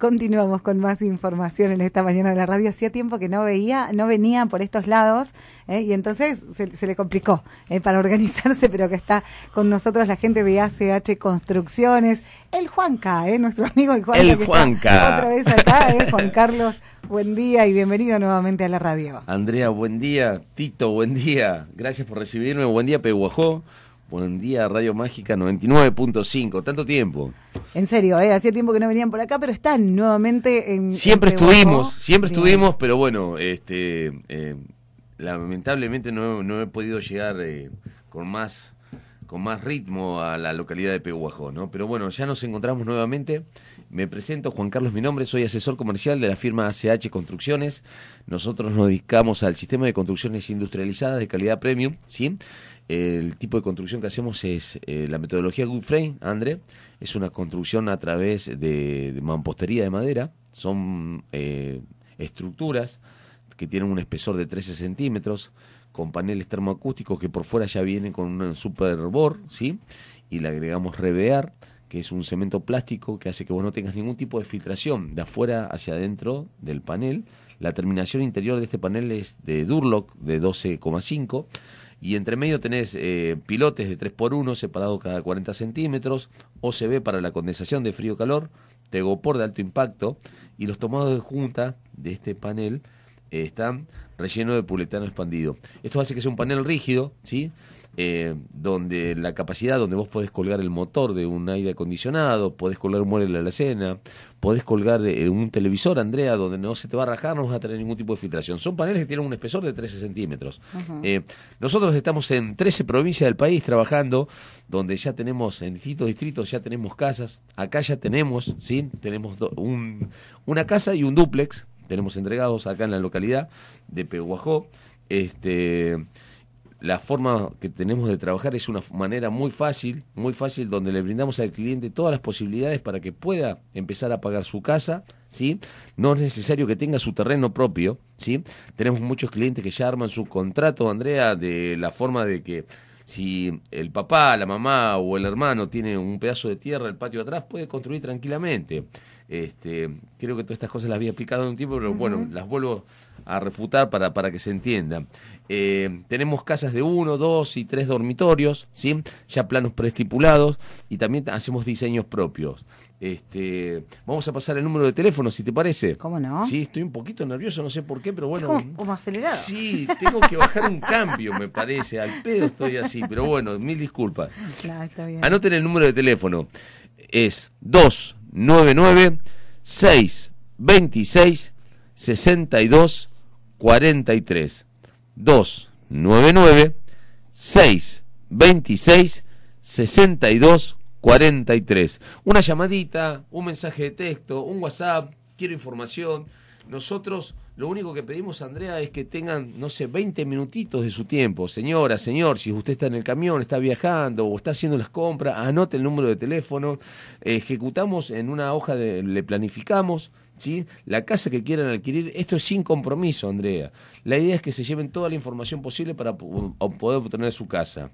Continuamos con más información en esta mañana de la radio. Hacía tiempo que no veía, no venía por estos lados ¿eh? y entonces se, se le complicó ¿eh? para organizarse, pero que está con nosotros la gente de ACH Construcciones, el Juanca, ¿eh? nuestro amigo el Juanca. El Juanca. otra vez acá, ¿eh? Juan Carlos, buen día y bienvenido nuevamente a la radio. Andrea, buen día. Tito, buen día. Gracias por recibirme. Buen día, Peguajó. Buen día, Radio Mágica 99.5. Tanto tiempo. En serio, eh, hacía tiempo que no venían por acá, pero están nuevamente en. Siempre estuvimos, siempre estuvimos, pero bueno, este, eh, lamentablemente no, he podido llegar eh, con más con más ritmo a la localidad de Pehuajó, ¿no? Pero bueno, ya nos encontramos nuevamente. Me presento, Juan Carlos, mi nombre, soy asesor comercial de la firma ACH Construcciones. Nosotros nos dedicamos al sistema de construcciones industrializadas de calidad premium, ¿sí? El tipo de construcción que hacemos es eh, la metodología Good Frame, André. Es una construcción a través de, mampostería de madera. Son eh, estructuras que tienen un espesor de 13 centímetros con paneles termoacústicos que por fuera ya vienen con un super ¿sí? Y le agregamos revear, que es un cemento plástico que hace que vos no tengas ningún tipo de filtración de afuera hacia adentro del panel. La terminación interior de este panel es de Durlock de 12,5 y entre medio tenés eh, pilotes de 3x1 separados cada 40 centímetros, OCB para la condensación de frío-calor, tegopor de alto impacto y los tomados de junta de este panel están eh, está relleno de puletano expandido. Esto hace que sea un panel rígido, ¿sí? Eh, donde la capacidad, donde vos podés colgar el motor de un aire acondicionado, podés colgar un mueble de la alacena, podés colgar eh, un televisor, Andrea, donde no se te va a rajar, no vas a tener ningún tipo de filtración. Son paneles que tienen un espesor de 13 centímetros. nosotros estamos en 13 provincias del país trabajando, donde ya tenemos, en distintos distritos ya tenemos casas, acá ya tenemos, ¿sí? Tenemos una casa y un duplex tenemos entregados acá en la localidad de Pehuajó. Este, la forma que tenemos de trabajar es una manera muy fácil, muy fácil, donde le brindamos al cliente todas las posibilidades para que pueda empezar a pagar su casa, ¿sí? No es necesario que tenga su terreno propio, ¿sí? Tenemos muchos clientes que ya arman su contrato, Andrea, de la forma de que si el papá, la mamá o el hermano tiene un pedazo de tierra, el patio atrás, puede construir tranquilamente. Este, creo que todas estas cosas las había explicado en un tiempo, pero bueno, las vuelvo a refutar para, para que se entienda. Eh, tenemos casas de uno, dos y tres dormitorios, ¿sí? ya planos preestipulados y también hacemos diseños propios. Este, vamos a pasar el número de teléfono, si te parece. ¿Cómo no? Sí, estoy un poquito nervioso, no sé por qué, pero bueno. Como, acelerado. Sí, tengo que bajar un cambio, me parece. Al pedo estoy así, pero bueno, mil disculpas. Anoten el número de teléfono. Es 299 626 62 43 299 626 62 43. Una llamadita, un mensaje de texto, un WhatsApp, quiero información. Nosotros lo único que pedimos, Andrea, es que tengan, no sé, 20 minutitos de su tiempo. Señora, señor, si usted está en el camión, está viajando o está haciendo las compras, anote el número de teléfono. Ejecutamos en una hoja, le planificamos. ¿Sí? La casa que quieran adquirir, esto es sin compromiso, Andrea. La idea es que se lleven toda la información posible para poder obtener su casa.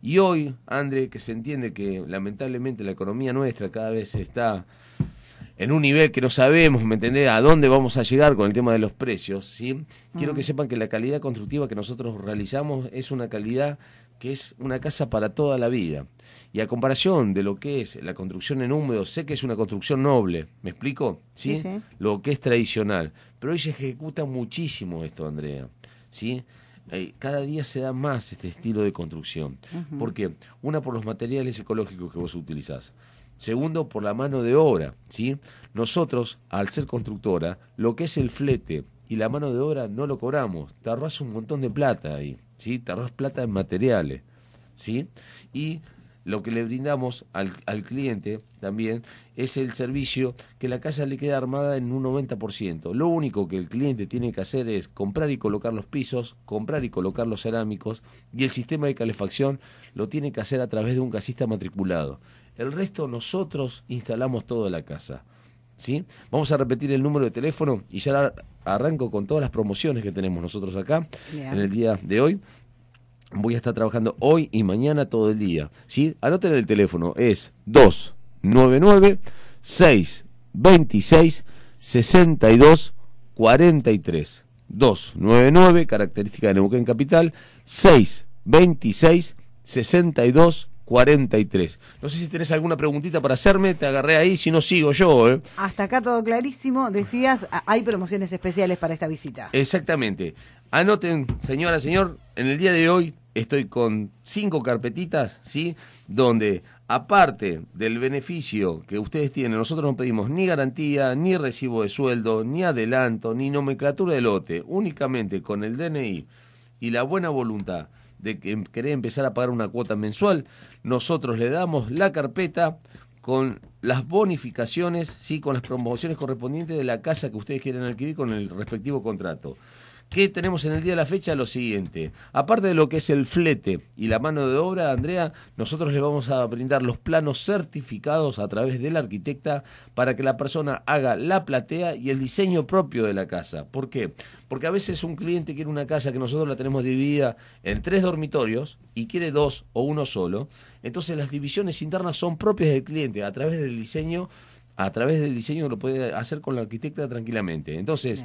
Y hoy, André, que se entiende que lamentablemente la economía nuestra cada vez está en un nivel que no sabemos, ¿me entendés? A dónde vamos a llegar con el tema de los precios, ¿sí? Quiero que mm. sepan que la calidad constructiva que nosotros realizamos es una calidad que es una casa para toda la vida. Y a comparación de lo que es la construcción en húmedo, sé que es una construcción noble, ¿me explico? ¿Sí? Lo que es tradicional. Pero hoy se ejecuta muchísimo esto, Andrea, ¿sí? Eh, cada día se da más este estilo de construcción. ¿Por qué? porque Una por los materiales ecológicos que vos utilizás. Segundo, por la mano de obra. ¿sí? Nosotros, al ser constructora, lo que es el flete y la mano de obra no lo cobramos. Te un montón de plata ahí. ¿sí? plata en materiales. ¿sí? Y lo que le brindamos al, al, cliente también es el servicio que la casa le queda armada en un 90%. Lo único que el cliente tiene que hacer es comprar y colocar los pisos, comprar y colocar los cerámicos y el sistema de calefacción lo tiene que hacer a través de un casista matriculado. El resto nosotros instalamos toda la casa. ¿sí? Vamos a repetir el número de teléfono y ya arranco con todas las promociones que tenemos nosotros acá en el día de hoy. Voy a estar trabajando hoy y mañana todo el día. ¿sí? Anoten el teléfono, es 299 626 6243 299, característica de Neuquén Capital, 626 62 43. No sé si tenés alguna preguntita para hacerme, te agarré ahí, si no sigo yo. ¿eh? Hasta acá todo clarísimo, decías, hay promociones especiales para esta visita. Exactamente. Anoten, señora, señor, en el día de hoy estoy con cinco carpetitas, ¿sí? Donde, aparte del beneficio que ustedes tienen, nosotros no pedimos ni garantía, ni recibo de sueldo, ni adelanto, ni nomenclatura de lote. Únicamente con el DNI y la buena voluntad de que empezar a pagar una cuota mensual, nosotros le damos la carpeta con las bonificaciones, ¿sí? con las promociones correspondientes de la casa que ustedes quieren adquirir con el respectivo contrato. ¿Qué tenemos en el día de la fecha? Lo siguiente. Aparte de lo que es el flete y la mano de obra, Andrea, nosotros le vamos a brindar los planos certificados a través de la arquitecta para que la persona haga la platea y el diseño propio de la casa. ¿Por qué? Porque a veces un cliente quiere una casa que nosotros la tenemos dividida en tres dormitorios y quiere dos o uno solo. Entonces las divisiones internas son propias del cliente a través del diseño a través del diseño lo puede hacer con la arquitecta tranquilamente. Entonces,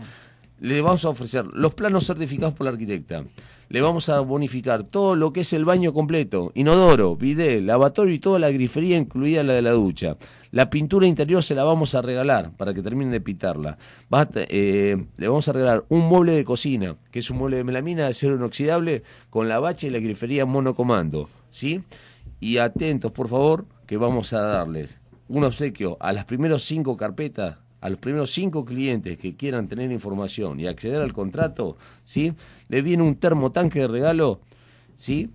le vamos a ofrecer los planos certificados por la arquitecta, le vamos a bonificar todo lo que es el baño completo, inodoro, bidé, lavatorio y toda la grifería, incluida la de la ducha. La pintura interior se la vamos a regalar para que terminen de pintarla. Eh, le vamos a regalar un mueble de cocina, que es un mueble de melamina de acero inoxidable, con la bacha y la grifería monocomando. ¿sí? Y atentos, por favor, que vamos a darles un obsequio a las primeras cinco carpetas a los primeros cinco clientes que quieran tener información y acceder al contrato, ¿sí? Le viene un termotanque de regalo, ¿sí?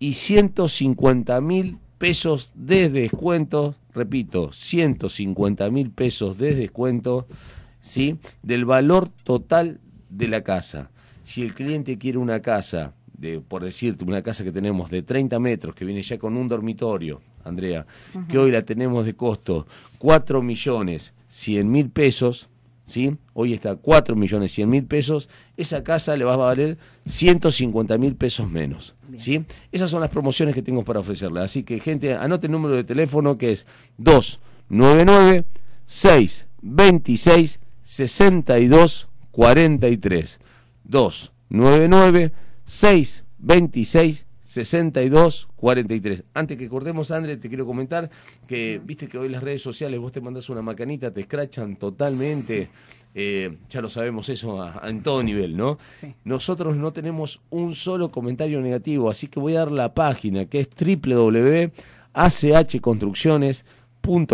Y 150 mil pesos de descuento, repito, 150 mil pesos de descuento, ¿sí? Del valor total de la casa. Si el cliente quiere una casa, de, por decirte, una casa que tenemos de 30 metros, que viene ya con un dormitorio, Andrea, que hoy la tenemos de costo 4 millones, 100 mil pesos, hoy está 4 millones 100 mil pesos, esa casa le va a valer 150 mil pesos menos. Esas son las promociones que tengo para ofrecerle. Así que, gente, anote el número de teléfono que es 299 626 62 299 626 6243. 43. Antes que cortemos, André, te quiero comentar que viste que hoy las redes sociales vos te mandás una macanita, te escrachan totalmente. Eh, ya lo sabemos eso en todo nivel, ¿no? Nosotros no tenemos un solo comentario negativo, así que voy a dar la página que es construcciones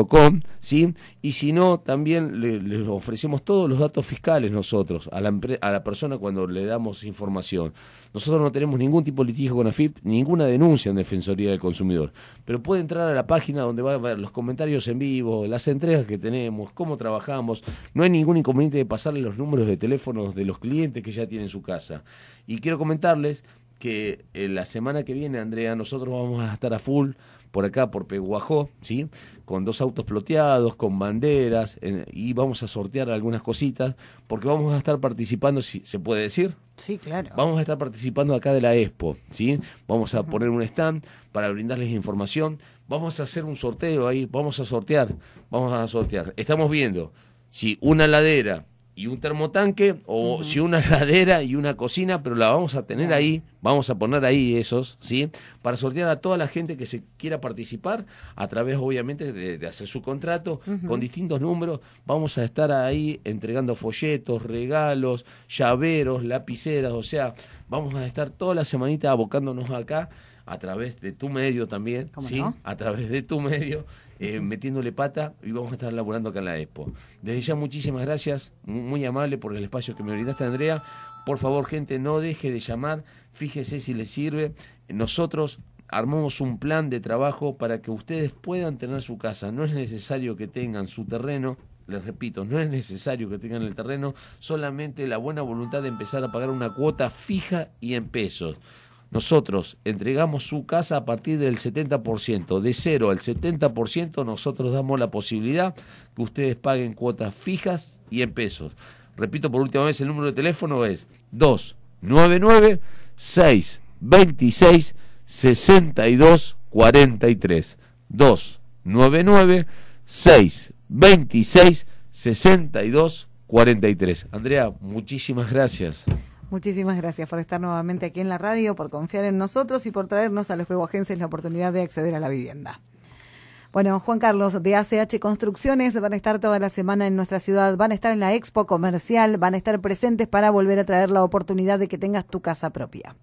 Com, ¿sí? Y si no, también le, ofrecemos todos los datos fiscales nosotros, a la, persona cuando le damos información. Nosotros no tenemos ningún tipo de litigio con AFIP, ninguna denuncia en Defensoría del Consumidor, pero puede entrar a la página donde va a ver los comentarios en vivo, las entregas que tenemos, cómo trabajamos. No hay ningún inconveniente de pasarle los números de teléfonos de los clientes que ya tienen su casa. Y quiero comentarles que en la semana que viene, Andrea, nosotros vamos a estar a full por acá, por Peguajó, ¿sí? con dos autos ploteados, con banderas, y vamos a sortear algunas cositas, porque vamos a estar participando, si se puede decir. Sí, claro. Vamos a estar participando acá de la Expo, ¿sí? Vamos a poner un stand para brindarles información. Vamos a hacer un sorteo ahí, vamos a sortear, vamos a sortear. Estamos viendo si una ladera y un termotanque o si una heladera y una cocina, pero la vamos a tener ahí, vamos a poner ahí esos, ¿sí? Para sortear a toda la gente que se quiera participar a través obviamente de, hacer su contrato con distintos números, vamos a estar ahí entregando folletos, regalos, llaveros, lapiceras, o sea, vamos a estar toda la semanita abocándonos acá a través de tu medio también, ¿sí? A través de tu medio eh, metiéndole pata y vamos a estar laburando acá en la Expo. Desde ya muchísimas gracias, muy, muy amable por el espacio que me brindaste Andrea. Por favor, gente, no deje de llamar, fíjese si les sirve. Nosotros armamos un plan de trabajo para que ustedes puedan tener su casa. No es necesario que tengan su terreno, les repito, no es necesario que tengan el terreno, solamente la buena voluntad de empezar a pagar una cuota fija y en pesos. Nosotros entregamos su casa a partir del 70%. De cero al 70% nosotros damos la posibilidad que ustedes paguen cuotas fijas y en pesos. Repito por última vez, el número de teléfono es 299 626 6243 299 626 6243 Andrea, muchísimas gracias. Muchísimas gracias por estar nuevamente aquí en la radio, por confiar en nosotros y por traernos a los pehuajenses la oportunidad de acceder a la vivienda. Bueno, Juan Carlos, de ACH Construcciones van a estar toda la semana en nuestra ciudad, van a estar en la expo comercial, van a estar presentes para volver a traer la oportunidad de que tengas tu casa propia.